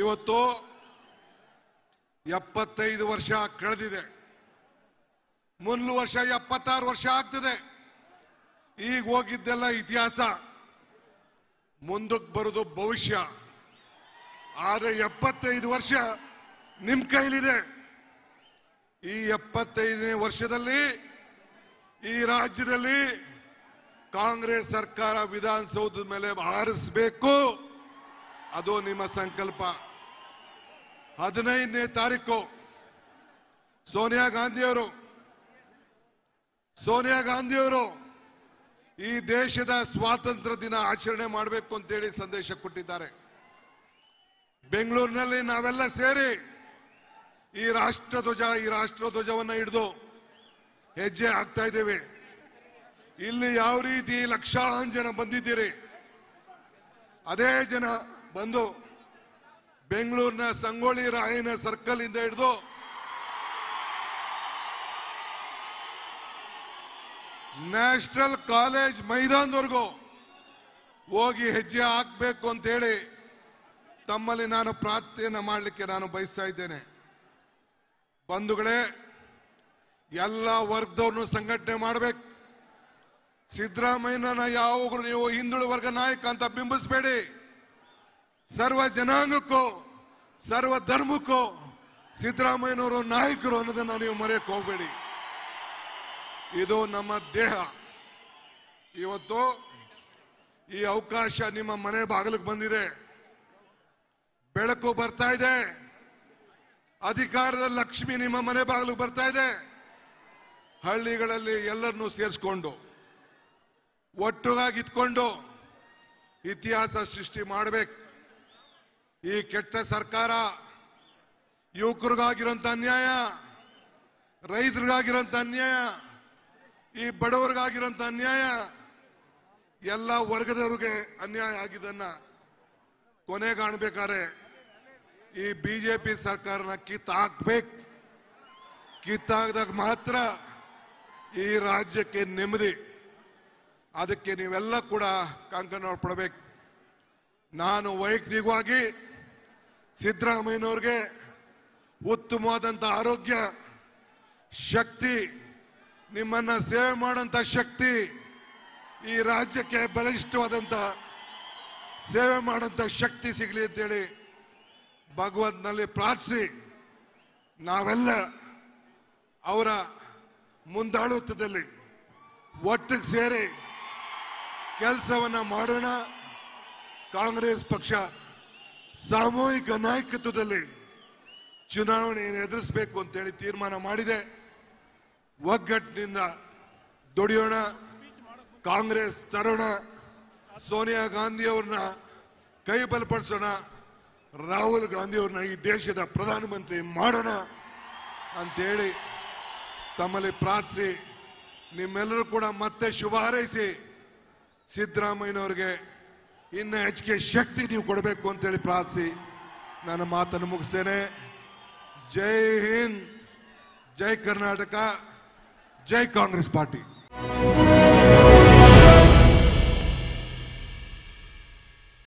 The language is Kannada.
ಇವತ್ತು ಎಪ್ಪತ್ತೈದು ವರ್ಷ ಕಳೆದಿದೆ ಮೊದಲು ವರ್ಷ ಎಪ್ಪತ್ತಾರು ವರ್ಷ ಆಗ್ತದೆ ಈಗ ಹೋಗಿದ್ದೆಲ್ಲ ಇತಿಹಾಸ ಮುಂದಕ್ಕೆ ಬರೋದು ಭವಿಷ್ಯ ಆದರೆ ಎಪ್ಪತ್ತೈದು ವರ್ಷ ನಿಮ್ಮ ಕೈಲಿದೆ ಈ ಎಪ್ಪತ್ತೈದನೇ ವರ್ಷದಲ್ಲಿ ಈ ರಾಜ್ಯದಲ್ಲಿ ಕಾಂಗ್ರೆಸ್ ಸರ್ಕಾರ ವಿಧಾನಸೌಧದ ಮೇಲೆ ಹಾರಿಸಬೇಕು ಅದು ನಿಮ್ಮ ಸಂಕಲ್ಪ ಹದಿನೈದನೇ ತಾರೀಕು ಸೋನಿಯಾ ಗಾಂಧಿಯವರು ಸೋನಿಯಾ ಗಾಂಧಿಯವರು ಈ ದೇಶದ ಸ್ವಾತಂತ್ರ್ಯ ದಿನ ಆಚರಣೆ ಮಾಡಬೇಕು ಅಂತೇಳಿ ಸಂದೇಶ ಕೊಟ್ಟಿದ್ದಾರೆ ಬೆಂಗಳೂರಿನಲ್ಲಿ ನಾವೆಲ್ಲ ಸೇರಿ ಈ ರಾಷ್ಟ್ರ ಧ್ವಜ ಈ ರಾಷ್ಟ್ರ ಧ್ವಜವನ್ನು ಹಿಡಿದು ಹೆಜ್ಜೆ ಹಾಕ್ತಾ ಇದ್ದೇವೆ ಇಲ್ಲಿ ಯಾವ ರೀತಿ ಲಕ್ಷಾಂತರ ಜನ ಬಂದಿದ್ದೀರಿ ಅದೇ ಜನ ಬಂದು ಬೆಂಗಳೂರಿನ ಸಂಗೊಳ್ಳಿ ರಾಯನ ಸರ್ಕಲ್ ಇಂದ ಹಿಡಿದು ನ್ಯಾಷನಲ್ ಕಾಲೇಜ್ ಮೈದಾನದವರೆಗೂ ಹೋಗಿ ಹೆಜ್ಜೆ ಹಾಕಬೇಕು ಅಂತ ಹೇಳಿ ತಮ್ಮಲ್ಲಿ ನಾನು ಪ್ರಾರ್ಥನೆ ಮಾಡಲಿಕ್ಕೆ ನಾನು ಬಯಸ್ತಾ ಇದ್ದೇನೆ ಬಂಧುಗಳೇ ಎಲ್ಲ ವರ್ಗದವ್ರನ್ನೂ ಸಂಘಟನೆ ಮಾಡಬೇಕು ಸಿದ್ದರಾಮಯ್ಯನ ಯಾವಾಗ ನೀವು ಹಿಂದುಳಿದ ವರ್ಗ ನಾಯಕ ಅಂತ ಬಿಂಬಿಸ್ಬೇಡಿ ಸರ್ವ ಜನಾಂಗಕ್ಕೂ ಸರ್ವ ಧರ್ಮಕ್ಕೂ ಸಿದ್ದರಾಮಯ್ಯನವರು ನಾಯಕರು ಅನ್ನೋದನ್ನ ನೀವು ಮರೆಯಕ್ಕೆ ಹೋಗಬೇಡಿ ಇದು ನಮ್ಮ ದೇಹ ಇವತ್ತು ಈ ಅವಕಾಶ ನಿಮ್ಮ ಮನೆ ಬಾಗಿಲಿಗೆ ಬಂದಿದೆ ಬೆಳಕು ಬರ್ತಾ ಇದೆ ಅಧಿಕಾರದ ಲಕ್ಷ್ಮಿ ನಿಮ್ಮ ಮನೆ ಬಾಗಿಲಿಗೆ ಬರ್ತಾ ಇದೆ ಹಳ್ಳಿಗಳಲ್ಲಿ ಎಲ್ಲರನ್ನೂ ಸೇರಿಸ್ಕೊಂಡು ಒಟ್ಟುಗಾಗಿ ಇಟ್ಕೊಂಡು ಇತಿಹಾಸ ಸೃಷ್ಟಿ ಮಾಡಬೇಕು ಈ ಕೆಟ್ಟ ಸರ್ಕಾರ ಯುವಕರಿಗಾಗಿರೋಂಥ ಅನ್ಯಾಯ ರೈತರಿಗಾಗಿರೋಂಥ ಅನ್ಯಾಯ ಈ ಬಡವರಿಗಾಗಿರೋಂಥ ಅನ್ಯಾಯ ಎಲ್ಲ ವರ್ಗದವ್ರಿಗೆ ಅನ್ಯಾಯ ಆಗಿದ್ದನ್ನ ಕೊನೆ ಕಾಣಬೇಕಾದ್ರೆ ಈ ಬಿಜೆಪಿ ಸರ್ಕಾರನ ಕಿತ್ತಾಕ್ಬೇಕು ಕಿತ್ತಾಕ್ದಾಗ ಮಾತ್ರ ಈ ರಾಜ್ಯಕ್ಕೆ ನೆಮ್ಮದಿ ಅದಕ್ಕೆ ನೀವೆಲ್ಲ ಕೂಡ ಕಂಕಣ ಪಡಬೇಕು ನಾನು ವೈಯಕ್ತಿಕವಾಗಿ ಸಿದ್ದರಾಮಯ್ಯನವ್ರಿಗೆ ಉತ್ತಮವಾದಂಥ ಆರೋಗ್ಯ ಶಕ್ತಿ ನಿಮ್ಮನ್ನ ಸೇವೆ ಮಾಡುವಂಥ ಶಕ್ತಿ ಈ ರಾಜ್ಯಕ್ಕೆ ಬಲಿಷ್ಠವಾದಂಥ ಸೇವೆ ಮಾಡೋಂಥ ಶಕ್ತಿ ಸಿಗಲಿ ಅಂತೇಳಿ ಭಗವಂತನಲ್ಲಿ ಪ್ರಾರ್ಥಿಸಿ ನಾವೆಲ್ಲ ಅವರ ಮುಂದಾಳುತ್ವದಲ್ಲಿ ಒಟ್ಟಿಗೆ ಸೇರಿ ಕೆಲಸವನ್ನು ಮಾಡೋಣ ಕಾಂಗ್ರೆಸ್ ಪಕ್ಷ ಸಾಮೂಹಿಕ ನಾಯಕತ್ವದಲ್ಲಿ ಚುನಾವಣೆಯನ್ನು ಎದುರಿಸಬೇಕು ಅಂತೇಳಿ ತೀರ್ಮಾನ ಮಾಡಿದೆ ಒಗ್ಗಟ್ಟಿನಿಂದ ದುಡಿಯೋಣ ಕಾಂಗ್ರೆಸ್ ತರೋಣ ಸೋನಿಯಾ ಗಾಂಧಿಯವ್ರನ್ನ ಕೈ ಬಲಪಡಿಸೋಣ ರಾಹುಲ್ ಗಾಂಧಿಯವ್ರನ್ನ ಈ ದೇಶದ ಪ್ರಧಾನಮಂತ್ರಿ ಮಾಡೋಣ ಅಂತೇಳಿ ತಮ್ಮಲ್ಲಿ ಪ್ರಾರ್ಥಿಸಿ ನಿಮ್ಮೆಲ್ಲರೂ ಕೂಡ ಮತ್ತೆ ಶುಭ ಹಾರೈಸಿ ಸಿದ್ದರಾಮಯ್ಯನವ್ರಿಗೆ ಇನ್ನು ಹೆಚ್ಚಿಗೆ ಶಕ್ತಿ ನೀವು ಕೊಡಬೇಕು ಅಂತೇಳಿ ಪ್ರಾರ್ಥಿಸಿ ನಾನು ಮಾತನ್ನು ಮುಗಿಸ್ತೇನೆ ಜೈ ಹಿಂದ್ ಜೈ ಕರ್ನಾಟಕ ಜೈ ಕಾಂಗ್ರೆಸ್ ಪಾರ್ಟಿ